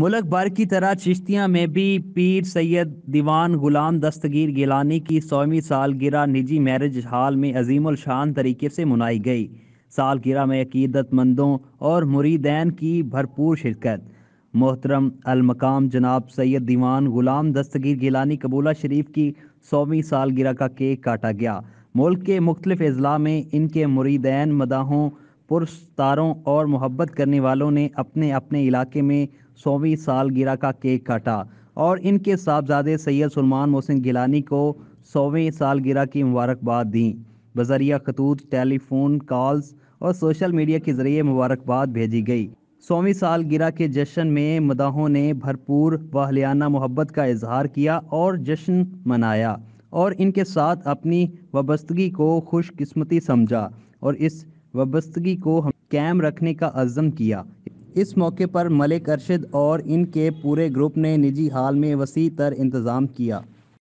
मुलक भर की तरह चिश्तियाँ में भी पीर सैयद दीवान गुलाम दस्तगीर गिलानी की सौवीं सालगिरह निजी मैरिज हाल में अजीम शान तरीके से मनाई गई सालगिरह में अकीदतमंदों और मुरीदैन की भरपूर शिरकत मोहतरम अलमकाम जनाब सैयद दीवान गुलाम दस्तगीर गिलानी कबूला शरीफ की सौवीं सालगिरह का केक काटा गया मुल्क के मुख्तलिफ अजला में इनके मुरीदैन मदाहों पुरस्तारों और मोहब्बत करने वालों ने अपने अपने इलाके में सौवीं सालगिरह का केक काटा और इनके साहबजादे सैयद सलमान मोहसिन गिलानी को सौवीं सालगिरह की मुबारकबाद दी बजरिया खतूत टेलीफोन कॉल्स और सोशल मीडिया के ज़रिए मुबारकबाद भेजी गई सौवीं सालगिरह के जश्न में मदाहों ने भरपूर वाहलियाना मोहब्बत का इजहार किया और जश्न मनाया और इनके साथ अपनी वाबस्तगी को खुशकस्मती समझा और इस वबस्तगी को हम कैम रखने का अज़म किया इस मौके पर मलिक अरशद और इनके पूरे ग्रुप ने निजी हाल में वसी तर इंतज़ाम किया